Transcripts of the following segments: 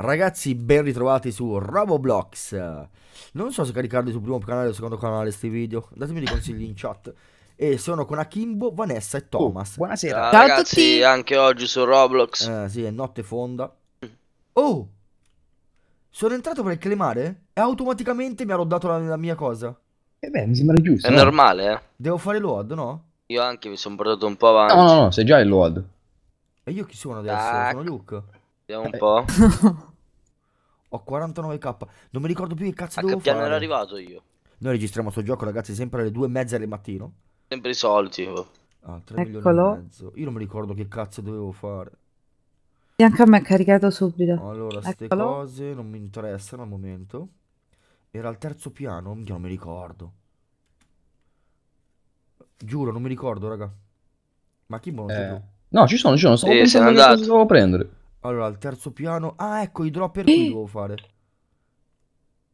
Ragazzi, ben ritrovati su Roboblox. Non so se caricarli sul primo canale o secondo canale questi video. Datemi dei consigli in chat. E sono con Akimbo, Vanessa e oh, Thomas. Oh, buonasera. Ah, Ciao ragazzi, a tutti. anche oggi su Roblox. Eh, sì, è notte fonda. Mm. Oh! Sono entrato per clemare e automaticamente mi ha rodato la, la, mia cosa. E eh beh, mi sembra giusto. È no? normale, eh. Devo fare load, no? Io anche mi sono portato un po' avanti. No, no, no, sei già il load. E io chi sono adesso? Tac. Sono Luke. Vediamo un eh. po'. Ho 49k. Non mi ricordo più che cazzo a devo che piano fare. ero arrivato io? Noi registriamo sto gioco, ragazzi, sempre alle due e mezza del mattino. Sempre i soldi. Boh. Ah, 3 Eccolo. e mezzo. Io non mi ricordo che cazzo dovevo fare. Neanche a me è caricato subito. Allora, queste cose non mi interessano al momento. Era al terzo piano? Io non mi ricordo. Giuro, non mi ricordo, raga. Ma chi non eh. No, ci sono, ci sono. Stavo eh, pensando che cosa dovevo prendere. Allora, il terzo piano... Ah, ecco, i dropper qui devo fare.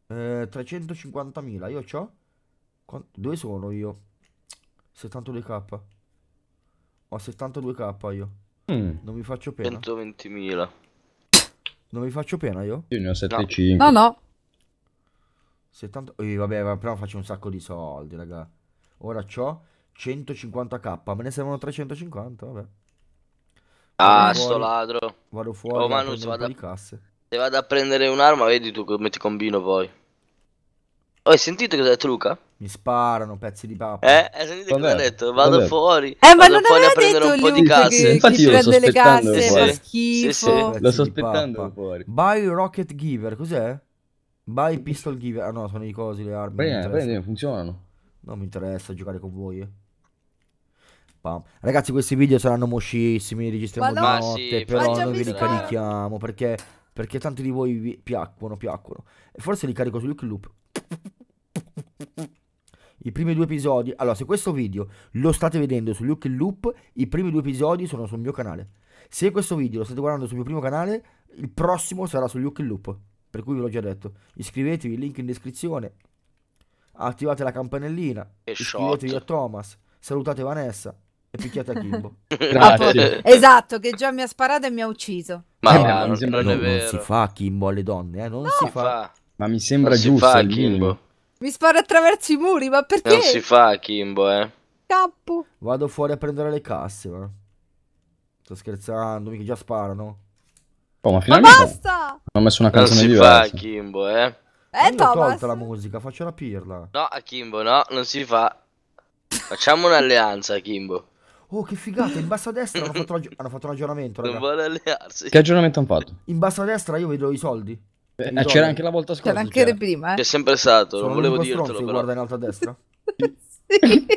Eh, 350.000, io c'ho? Dove sono io? 72k. Ho 72k io. Mm. Non mi faccio pena. 120.000. Non mi faccio pena io? Io ne ho 75. No, no. no. 70... Eh, vabbè, però faccio un sacco di soldi, raga. Ora ho 150k, me ne servono 350, vabbè. Ah, sto ladro. Vado fuori. Oh, Manu, se vado, a... casse. se vado a prendere un'arma, vedi tu come ti combino poi. Oh, hai sentito cosa ha detto Luca? Mi sparano, pezzi di pappa. Eh, hai sentito cosa ha detto? Vado vabbè. fuori. Eh, ma non fuori a prendere un po' di casse. Che, Infatti, io lo prende le casse, fuori. fa schifo. Sì, sì. Lo sospettando fuori. Buy Rocket Giver, cos'è? Buy Pistol Giver. Ah, no, sono i cosi, le armi. Bene, bene, funzionano. Non mi interessa giocare con voi, eh pam. Ragazzi, questi video saranno moscissimi, registriamo ma notte, sì, però non vi ricarichiamo perché, perché tanti di voi vi piacquono, piacquono. E forse li carico su sul loop. I primi due episodi, allora se questo video lo state vedendo su Luke Loop, i primi due episodi sono sul mio canale. Se questo video lo state guardando sul mio primo canale, il prossimo sarà su Luke Loop, per cui ve l'ho già detto. Iscrivetevi, link in descrizione. Attivate la campanellina. E iscrivetevi shot. a Thomas. Salutate Vanessa picchiata Kimbo. Grazie. esatto, che già mi ha sparato e mi ha ucciso. Ma, eh, ma mi sembra non, non, non si fa Kimbo alle donne, eh? non no, si fa. Ma mi sembra non giusto. Fa, Kimbo. Mi spara attraverso i muri, ma perché? Non si fa Kimbo, eh. Capo. Vado fuori a prendere le casse, ma. Sto scherzando, mica già sparano. Oh, ma, ma basta! Ho messo una canzone non diversa. Non si fa Kimbo, eh. Eh, Io Thomas. tolta la musica, faccio la pirla. No, a Kimbo, no, non si fa. Facciamo un'alleanza, Kimbo. Oh, che figata, in basso a destra hanno fatto, l'aggi- hanno fatto l'aggiornamento. Non vuole allearsi. Che aggiornamento hanno fatto? In basso a destra io vedo i soldi. Eh, c'era anche la volta scorsa. C'era anche c'era. prima, C'è eh. sempre stato, Sono non volevo l'unico stronzo dirtelo che però. guarda in alto a destra. Sì.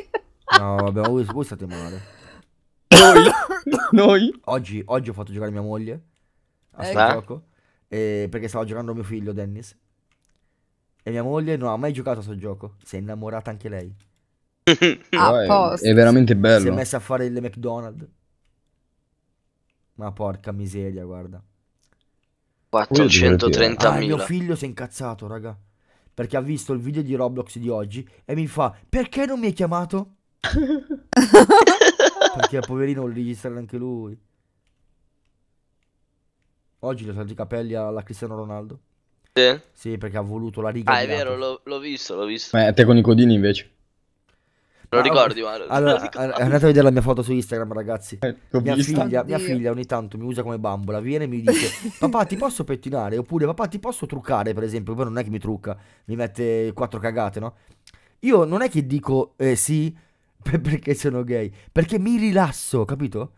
No, vabbè, voi, voi state male. Noi? Oggi, oggi ho fatto giocare mia moglie a sto Ecco. gioco. eh, perché stava giocando mio figlio, Dennis. E mia moglie non ha mai giocato a sto gioco. Si è innamorata anche lei ah, è, è, veramente bello. Si è messa a fare il McDonald's. Ma porca miseria, guarda. 430 Ah, mio figlio si è incazzato, raga. Perché ha visto il video di Roblox di oggi e mi fa, perché non mi hai chiamato? perché poverino lo registra anche lui. Oggi gli ho tagliato i capelli alla Cristiano Ronaldo. Sì. sì. perché ha voluto la riga. Ah, è vero, l'ho visto, l'ho visto. Ma te con i codini invece. Lo ah, ricordi, ma allora, ricordi. Eh, andate a vedere la mia foto su Instagram, ragazzi. Eh, mia, figlia, mia, figlia, ogni tanto mi usa come bambola. Viene e mi dice: Papà, ti posso pettinare? Oppure, papà, ti posso truccare, per esempio. Poi non è che mi trucca, mi mette quattro cagate, no? Io non è che dico eh, sì perché sono gay, perché mi rilasso, capito?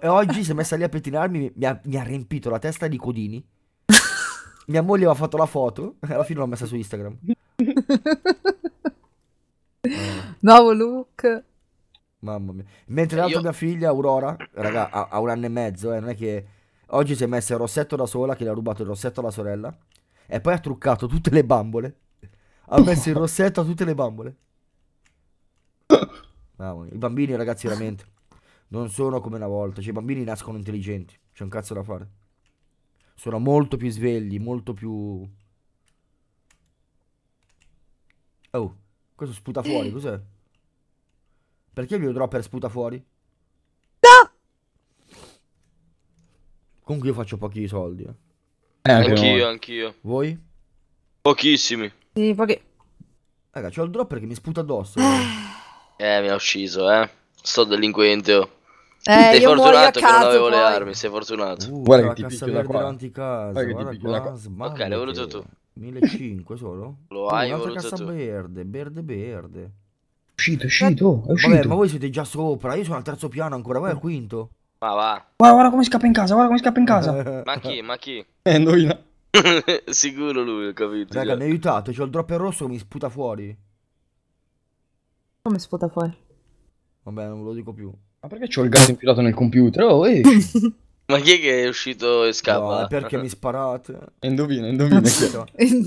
E, oggi si è messa lì a pettinarmi, mi ha, mi ha riempito la testa di codini. mia moglie aveva fatto la foto, alla fine l'ho messa su Instagram. eh. Nuovo look. Mamma mia. Mentre eh, l'altra io... mia figlia, Aurora, raga, ha, ha, un anno e mezzo, eh, non è che... Oggi si è messa il rossetto da sola, che le ha rubato il rossetto alla sorella. E poi ha truccato tutte le bambole. Ha messo il rossetto a tutte le bambole. Mamma mia. I bambini, ragazzi, veramente. Non sono come una volta. Cioè, i bambini nascono intelligenti. C'è un cazzo da fare. Sono molto più svegli, molto più... Oh. Questo sputa fuori, cos'è? Perché il mio dropper sputa fuori? No! Comunque io faccio pochi soldi. Eh. Eh, anch'io, anch'io. Voi? Pochissimi. Sì, pochi. Raga, c'ho il dropper che mi sputa addosso. Ah. eh, mi ha ucciso, eh. Sto delinquente, oh. Eh, sei fortunato che non avevo poi. le armi, sei fortunato. Uh, guarda che ti picchio da qua. Guarda che ti picchio da qua. Ok, l'hai voluto tu. 1500 solo? Lo hai un'altra cassa verde, verde verde. Uscito, uscito, eh, è uscito. Vabbè, ma voi siete già sopra, io sono al terzo piano ancora, voi al quinto. Ma va. Guarda, guarda come scappa in casa, guarda come scappa in casa. ma chi, ma chi? Eh, indovina. Sicuro lui, ho capito. Raga, mi aiutate, c'ho il dropper rosso che mi sputa fuori. Come sputa fuori? Vabbè, non ve lo dico più. Ma perché c'ho il gas infilato nel computer? Oh, ehi. Ma chi è che è uscito e scappa? No, perché mi sparate? Indovina, indovina.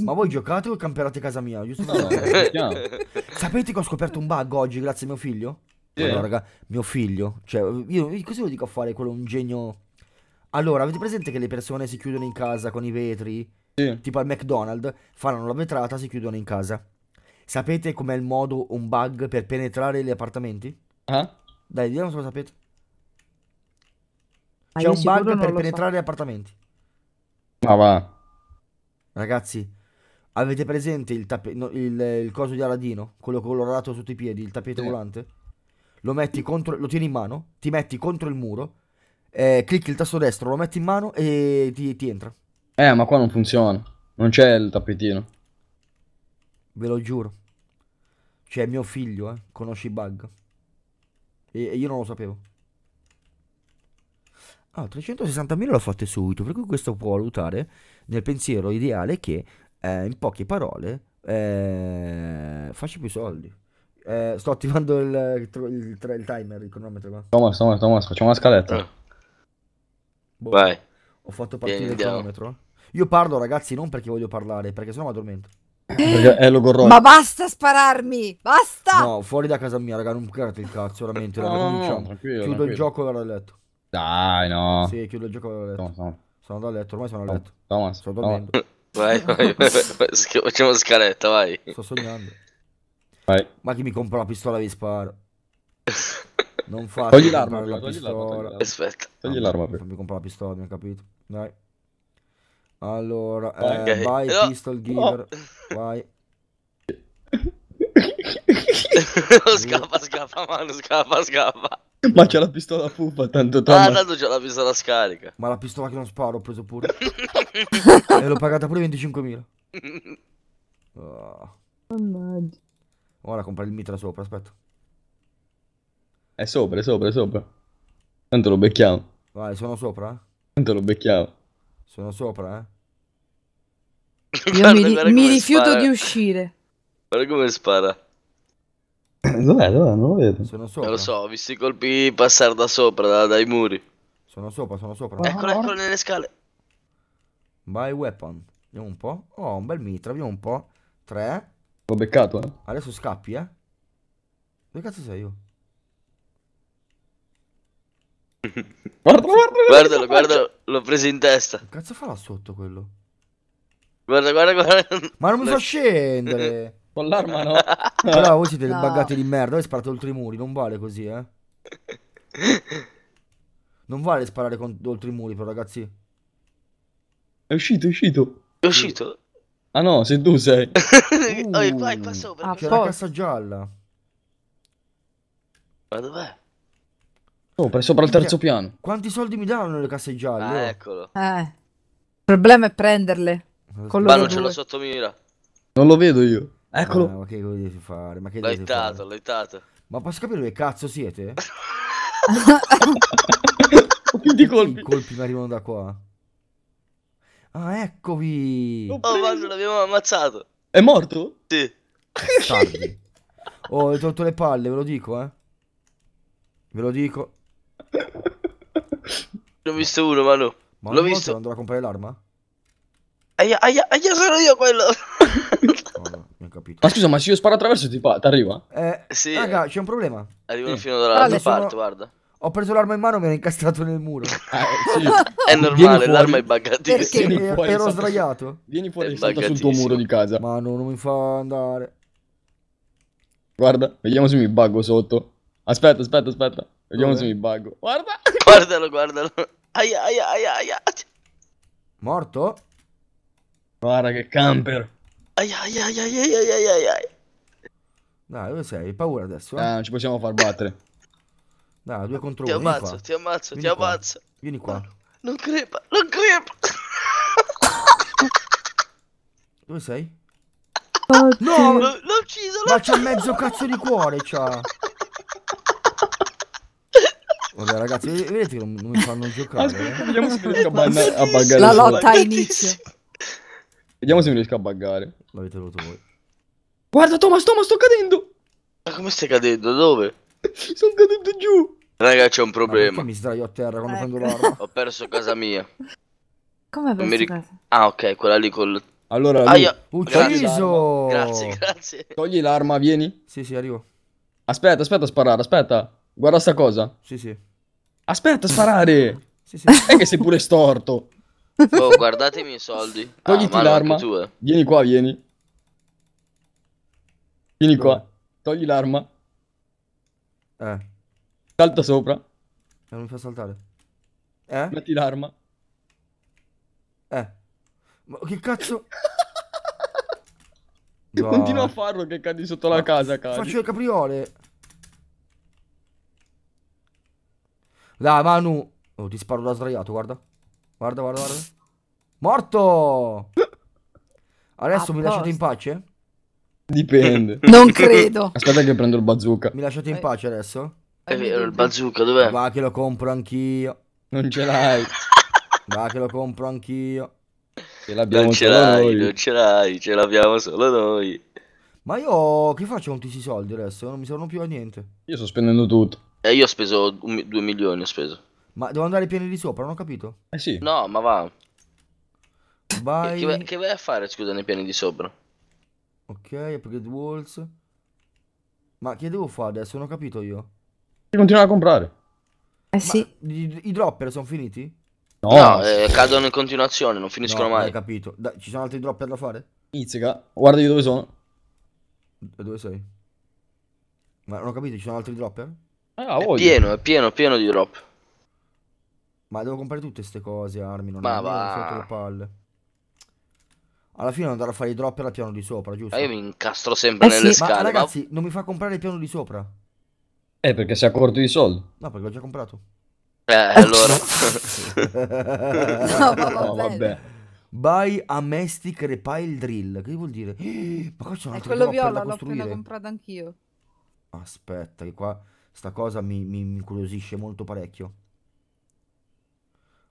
Ma voi giocate o camperate casa mia? Giusto? No, no, eh, Sapete che ho scoperto un bug oggi grazie a mio figlio? Yeah. Allora, raga, mio figlio, cioè, io, io lo dico a fare quello un genio. Allora, avete presente che le persone si chiudono in casa con i vetri? Sì. Tipo al McDonald's, fanno la vetrata, si chiudono in casa. Sapete com'è il modo, un bug per penetrare gli appartamenti? Eh? Dai, vediamo se lo sapete. C'è un bug per penetrare so. gli appartamenti. Ma va. Ragazzi, avete presente il, tappe- no, il, il, coso di Aladino? Quello colorato sotto i piedi, il tappeto sì. volante? Lo metti contro, lo tieni in mano, ti metti contro il muro, eh, clicchi il tasto destro, lo metti in mano e ti, ti entra. Eh, ma qua non funziona. Non c'è il tappetino. Ve lo giuro. C'è mio figlio, eh, conosce i bug. E, e io non lo sapevo. Ah, 360.000 l'ho fatto subito, per cui questo può valutare nel pensiero ideale che eh, in poche parole eh, faccio più soldi. Eh, sto attivando il, il, il, il, timer, il cronometro qua. Thomas, Thomas, Thomas, facciamo una scaletta. Ah. Boh, Vai. Ho fatto partire Vieni, il cronometro. Io parlo ragazzi non perché voglio parlare, perché sennò mi addormento. Ma basta spararmi! Basta! No, fuori da casa mia, raga, non mi cagate il cazzo, veramente. Raga, no, no, no, chiudo tranquillo. il gioco e vado a letto. Dai, no. Sì, chiudo il gioco. No, no. Sono andato a letto, ormai sono a letto. Thomas, sto dormendo. Vai, vai, vai, vai. facciamo scaletta, vai. Sto sognando. Vai. Ma chi mi compra la pistola vi sparo. Non faccio togli l'arma, la pistola. Togli Aspetta. Togli l'arma, Mi compra la pistola, mi hai capito. Dai. Allora, eh, okay. eh, vai no. pistol giver. No. Vai. scappa, scappa, mano, scappa, scappa. Ma c'è la pistola fuffa, tanto ah, tanto. Ah, tanto c'è la pistola scarica. Ma la pistola che non sparo ho preso pure. e l'ho pagata pure 25.000. Oh. Mannaggia. Ora compra il mitra sopra, aspetta. È sopra, è sopra, è sopra. Tanto lo becchiamo. Vai, sono sopra? Eh. Tanto lo becchiamo. Sono sopra, eh? Io guarda, mi, guarda mi rifiuto spara. di uscire. Guarda come spara. Eh, dov'è? Dov'è? Non lo vedo. Sono sopra. Non lo so, ho visto i colpi passare da sopra, da, dai muri. Sono sopra, sono sopra. Oh, eccolo, eccolo nelle scale. By weapon. Vediamo un po'. Oh, un bel mitra, vediamo un po'. Tre. L'ho beccato, eh. Adesso scappi, eh. Dove cazzo sei io? guarda, guarda, guardalo, guardalo, l'ho preso in testa. Che cazzo fa là sotto quello? Guarda, guarda, guarda. Ma non mi fa scendere. Con l'arma no. Allora voi siete no. buggati di merda, hai sparato oltre i muri, non vale così, eh. Non vale sparare con... oltre i muri, però ragazzi. È uscito, è uscito. È uscito? Ah no, se tu sei. uh, oh, vai qua sopra. Ah, c'è la cassa gialla. Ma dov'è? Sopra, oh, sopra il cioè, terzo piano. Quanti soldi mi danno le casse gialle? Ah, oh? eccolo. Eh. Il problema è prenderle. Ma eh, non ce l'ho sotto mira. Non lo vedo io. Eccolo. Eh, ma che volete fare? Ma che l'ho itato, l'ho itato. Ma posso capire dove cazzo siete? Quindi colpi. I colpi mi arrivano da qua. Ah, eccovi. Oh, oh Maggio, l'abbiamo ammazzato. È morto? Sì. Tardi. Eh, oh, ho tolto le palle, ve lo dico, eh. Ve lo dico. L'ho visto uno, ma Ma l'ho visto. Non doveva comprare l'arma? Aia, aia, aia, sono io quello. capito. Ma scusa, ma se io sparo attraverso ti arriva? Eh, sì. Raga, c'è un problema. Arrivano sì. fino dall'altra parte, sono... guarda. Ho preso l'arma in mano e mi ero incastrato nel muro. Eh, sì. È normale, l'arma è buggatissima. Perché fuori, ero sdraiato. Vieni fuori e salta sul tuo muro di casa. Ma no, non mi fa andare. Guarda, vediamo se mi buggo sotto. Aspetta, aspetta, aspetta. Vediamo Dove? se mi buggo. Guarda. Guardalo, guardalo. Aia, aia, aia, aia. Morto? Guarda che camper ai Dai, dove sei? Hai paura adesso? Eh? Ah, non ci possiamo far battere. Dai, due contro ti uno. Ammazzo, qua. ti ammazzo, Vieni ti qua. ammazzo. Vieni qua. No, non crepa, non crepa. Dove sei? no, l'ho ucciso. Ma c'ha mezzo cazzo di cuore, c'ha. Vabbè ragazzi, vedete che non, mi fanno giocare. Aspetta, eh? vediamo se riesco a, a La lotta inizia. Vediamo se mi riesco a buggare. L'avete voluto voi. Guarda Thomas, Thomas, sto cadendo! Ma come stai cadendo? Dove? Sono caduto giù! Raga, c'è un problema. mi sdraio a terra quando ecco. prendo l'arma? Ho perso casa mia. Come perso casa? Ah, ok, quella lì col... Allora, Aia, ah, ucciso! Grazie, grazie. Togli l'arma, vieni. Sì, sì, arrivo. Aspetta, aspetta a sparare, aspetta. Guarda sta cosa. Sì, sì. Aspetta a sparare! sì, sì. È che sei pure storto. Oh, guardate i miei soldi. Togliti ah, l'arma. Eh. Vieni qua, vieni. Vieni qua. Togli l'arma. Eh. Salta sopra. Eh, non mi fa saltare. Eh? Metti l'arma. Eh. Ma che cazzo? no. Continua a farlo che cadi sotto Ma la casa, cazzo. Faccio le capriole. Dai, Manu. Oh, ti sparo da sdraiato, guarda. Guarda, guarda, guarda. Morto! Adesso mi lasciate in pace? Dipende. Non credo. Aspetta che prendo il bazooka. Mi lasciate in eh. pace adesso? È eh, vero, il bazooka dov'è? Va che lo compro anch'io. Non ce l'hai. Va che lo compro anch'io. Ce l'abbiamo non ce l'hai, non ce l'hai, ce l'abbiamo solo noi. Ma io che faccio con tutti i soldi adesso? Non mi servono più a niente. Io sto spendendo tutto. Eh, io ho speso 2 milioni, ho speso. Ma devo andare pieni di sopra, non ho capito. Eh sì. No, ma va. Vai. Che, vai, che vai a fare, scusa, nei piani di sopra? Ok, upgrade walls. Ma che devo fare adesso? Non ho capito io. E continuare a comprare. Eh sì. Ma, i, I dropper sono finiti? No, no eh, cadono in continuazione, non finiscono no, mai. Hai capito. Dai, ci sono altri dropper da fare? Izzica, guarda io dove sono. dove sei? Ma non ho capito, ci sono altri dropper? Ah, eh, è pieno, è pieno, pieno di drop. Ma devo comprare tutte queste cose, armi, non Ma è va. sotto le palle. Alla fine andare a fare i drop al piano di sopra, giusto? Ma io mi incastro sempre eh nelle sì. scale. Ma ragazzi, non mi fa comprare il piano di sopra. Eh, perché si è accorto di soldi. No, perché l'ho già comprato. Eh, allora. no, vabbè. no, vabbè. Buy a Mastic Repile Drill. Che vuol dire? Eh, ma qua c'è un altro È quello viola, l'ho appena comprato anch'io. Aspetta, che qua sta cosa mi, mi, mi incuriosisce molto parecchio.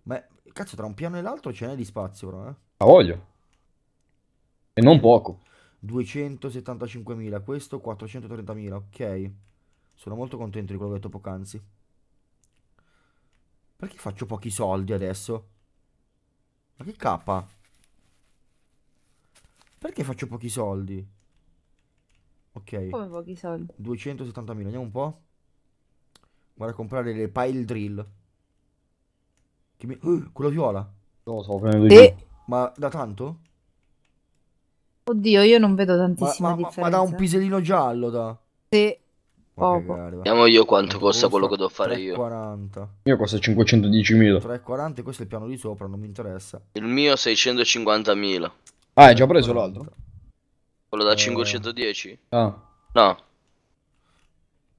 Ma cazzo, tra un piano e l'altro ce n'è di spazio, però, eh? A voglia. E non eh, poco. 275.000, questo 430.000, ok. Sono molto contento di quello che ho detto poc'anzi. Perché faccio pochi soldi adesso? Ma che K? Perché faccio pochi soldi? Ok. Come pochi soldi? 270.000, andiamo un po'. Guarda, comprare le pile drill. Che mi... uh, quello viola? No, stavo prendendo e... Ma da tanto? Oddio, io non vedo tantissima ma, ma, differenza. Ma da un pisellino giallo da. Sì. Vediamo io quanto costa, costa quello che devo fare 340. io. Io costa 510.000. 340, questo è il piano di sopra, non mi interessa. Il mio 650.000. Ah, hai già preso l'altro? Quello da eh... 510? Ah. No.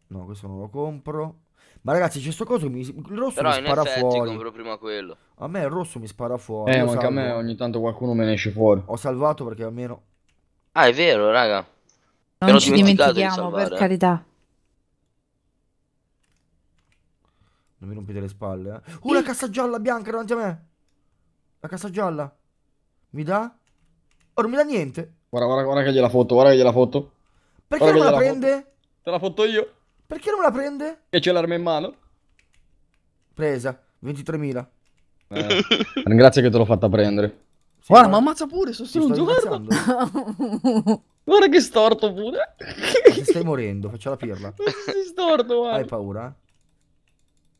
No, questo non lo compro. Ma ragazzi, c'è sto coso, mi, il rosso Però mi spara fuori. compro prima quello. A me il rosso mi spara fuori. Eh, Lo manca a me ogni tanto qualcuno me ne esce fuori. Ho salvato perché almeno... Ah, è vero, raga. Non Però ci dimentichiamo, di per carità. Non mi rompete le spalle, eh. Uh, la cassa gialla bianca davanti a me. La cassa gialla. Mi dà? Oh, non mi dà niente. Guarda, guarda, guarda che gliela foto, guarda che gliela fotto. Perché guarda non la prende? Fotto. Te la foto io. Perché non la prende? E c'è l'arma in mano? Presa, 23.000. Eh, ringrazio che te l'ho fatta prendere. Sì, guarda, ma ammazza pure, sono stronzo, guarda. guarda che storto pure. Ti stai morendo, faccia la pirla. Sei storto, guarda. Hai paura?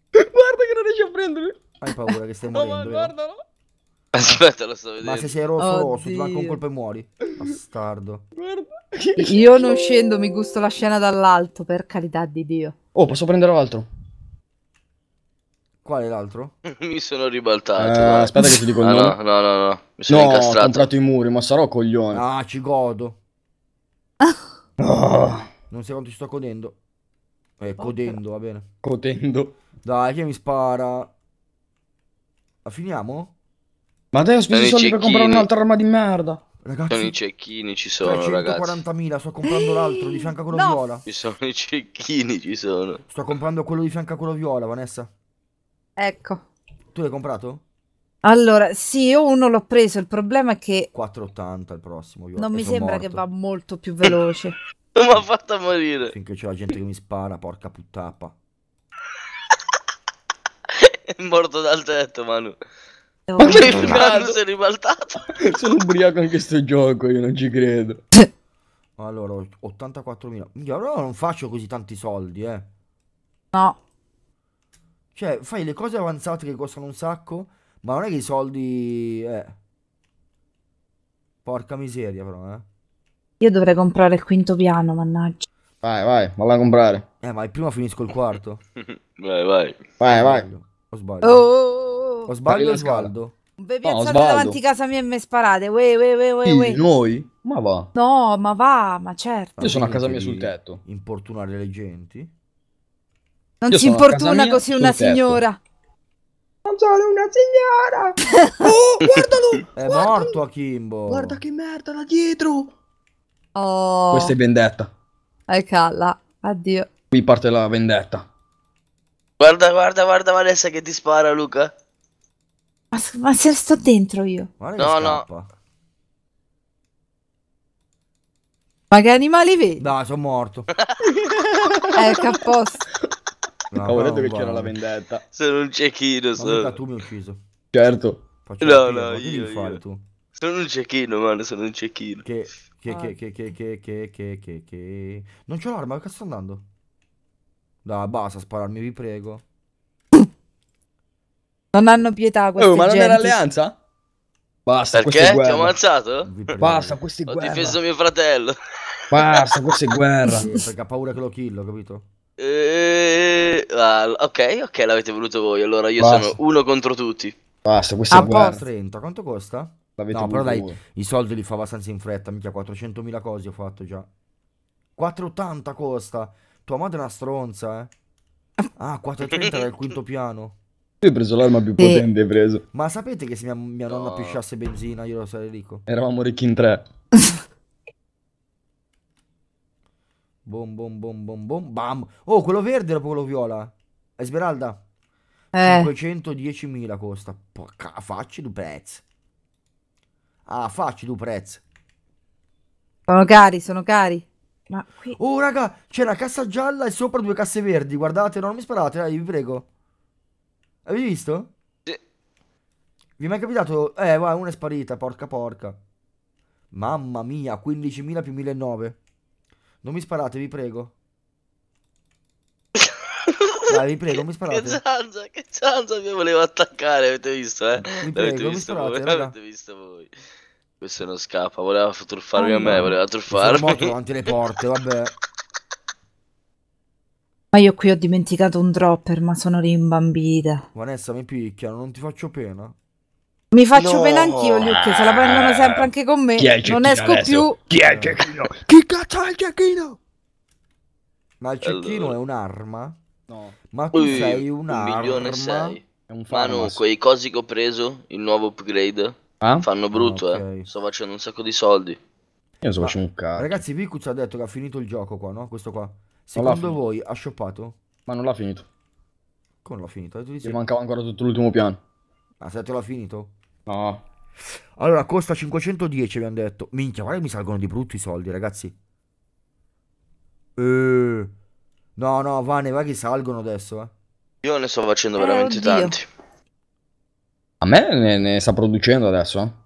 Guarda che non riesci a prendermi. Hai paura che stai morendo. No, ma guardalo. Aspetta, lo sto vedendo. Ma se sei rosso, rosso, ti manca un colpo e muori. Bastardo. Io non scendo, mi gusto la scena dall'alto, per carità di Dio. Oh, posso prendere l'altro? Qual è l'altro? mi sono ribaltato. Eh, aspetta che ti dico il nome. Ah, no, no, no, no. Mi sono no, incastrato. ho comprato i muri, ma sarò coglione. Ah, ci godo. Ah. Non sai quanto ci sto codendo. Eh, codendo, va bene. Codendo. Dai, che mi spara. La finiamo? Ma te ho speso i soldi per comprare un'altra arma di merda. Ragazzi, sono i cecchini, ci sono 340.000, sto comprando l'altro di fianco a quello no. viola. Ci sono i cecchini, ci sono. Sto comprando quello di fianco a quello viola, Vanessa. Ecco. Tu l'hai comprato? Allora, sì, io uno l'ho preso, il problema è che... 480 il prossimo. Io non mi sembra morto. che va molto più veloce. non mi ha fatto morire. Finché c'è la gente che mi spara, porca puttappa. è morto dal tetto, Manu. Ma che cazzo è ribaltato? Sono ubriaco anche sto gioco, io non ci credo. Allora, 84.000. Minchia, allora non faccio così tanti soldi, eh. No. Cioè, fai le cose avanzate che costano un sacco, ma non è che i soldi... Eh. Porca miseria, però, eh. Io dovrei comprare il quinto piano, mannaggia. Vai, vai, valla la comprare. Eh, ma prima finisco il quarto. vai, vai. Vai, vai. O sbaglio? Oh! O sbaglio Osvaldo? Voi vi no, davanti a casa mia e mi sparate. Uè, uè, uè, uè, uè. Sì, noi? Ma va. No, ma va, ma certo. Io sono a casa mia sul tetto. Importunare le genti? Non Io si importuna così una signora. Non sono una signora! oh, guardalo! È morto Akimbo! Guarda che merda da dietro! Oh. Questa è vendetta. E calla, addio. Qui parte la vendetta. Guarda, guarda, guarda Vanessa che ti spara, Luca. Ma, ma se sto dentro io. Guarda no, no. Ma che animali vedi? No, sono morto. ecco, a posto. No, Ho detto che c'era la vendetta. Sono un cecchino. Sono... Ma tu mi hai ucciso. Certo. Faccio no, no, prima, io, io. Fai, tu. Sono un cecchino, mano, sono un cecchino. Che, che, ah. che, che, che, che, che, che, che, che... Non c'ho l'arma, che sto andando? Dai, basta spararmi, vi prego. Non hanno pietà questi Oh, ma non genti. era alleanza? Basta, Perché? Ti ho ammazzato? Basta, questa è guerra. Ho difeso mio fratello. Basta, questa è guerra. sì, perché ha paura che lo killo, capito? E... Eh, ah, ok, ok, l'avete voluto voi. Allora io Basta. sono uno contro tutti. Basta, questa è guerra. 30, quanto costa? No, però dai, voi. i soldi li fa abbastanza in fretta, mica 400.000 cose ho fatto già. 4,80 costa. Tua madre è una stronza, eh. Ah, 4,30 dal quinto piano. Io ho preso l'arma più potente, hai preso. Ma sapete che se mia, mia nonna no. pisciasse benzina io lo sarei ricco? Eravamo ricchi in tre. bom bom bom bom bom bam. Oh, quello verde era quello viola. Esmeralda. Eh. 510.000 costa. Porca, facci due prezzi. Ah, facci du prezzo. Sono cari, sono cari. Ma qui... Oh, raga, c'è la cassa gialla e sopra due casse verdi. Guardate, non mi sparate, dai, vi prego. Avevi visto? Sì. Vi è mai capitato? Eh, guarda, una è sparita, porca porca. Mamma mia, 15.000 più 1.009. Non mi sparate, vi prego. Dai, vi prego, mi sparate. Che zanza, che zanza mi volevo attaccare, avete visto, eh? Vi prego, avete visto sparate, voi, avete visto voi. Questo non scappa, voleva truffarmi oh, a me, voleva truffarmi. sono morto davanti le porte, vabbè. Ma io qui ho dimenticato un dropper, ma sono rimbambita. Vanessa, mi picchiano, non ti faccio pena. Mi faccio no. pena anch'io, Luke, se la prendono eh. sempre anche con me. non esco adesso? più. Chi è Cecchino? Chi cazzo è il Cecchino? Ma il Cecchino allora. è un'arma? No. Ma tu Ui, sei un'arma? Un milione e sei. È un farmaco. Ma quei cosi che ho preso, il nuovo upgrade, ah? fanno ah, brutto, ah, okay. eh. Sto facendo un sacco di soldi. Io non so, facendo un cazzo. Ragazzi, Vicu ha detto che ha finito il gioco qua, no? Questo qua. Secondo voi ha shoppato? Ma non l'ha finito. Come l'ha finito? Gli sei... mancava ancora tutto l'ultimo piano. Ma se te l'ha finito? No. Allora, costa 510, abbiamo detto. Minchia, guarda che mi salgono di brutto i soldi, ragazzi. Eh... No, no, Vane, va che salgono adesso, eh. Io ne sto facendo veramente eh, oddio. tanti. A me ne, ne sta producendo adesso, eh.